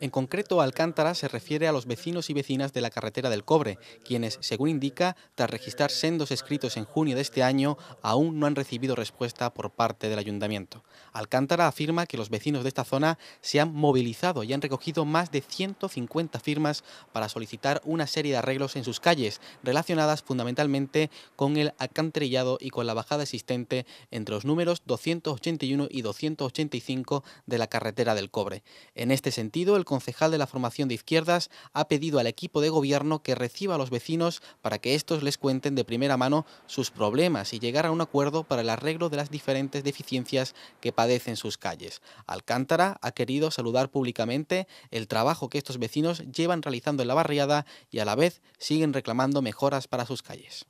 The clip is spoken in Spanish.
En concreto, Alcántara se refiere a los vecinos y vecinas de la carretera del cobre, quienes, según indica, tras registrar sendos escritos en junio de este año, aún no han recibido respuesta por parte del ayuntamiento. Alcántara afirma que los vecinos de esta zona se han movilizado y han recogido más de 150 firmas para solicitar una serie de arreglos en sus calles, relacionadas fundamentalmente con el acantrellado y con la bajada existente entre los números 281 y 285 de la carretera del cobre. En este sentido, el concejal de la formación de izquierdas ha pedido al equipo de gobierno que reciba a los vecinos para que estos les cuenten de primera mano sus problemas y llegar a un acuerdo para el arreglo de las diferentes deficiencias que padecen sus calles. Alcántara ha querido saludar públicamente el trabajo que estos vecinos llevan realizando en la barriada y a la vez siguen reclamando mejoras para sus calles.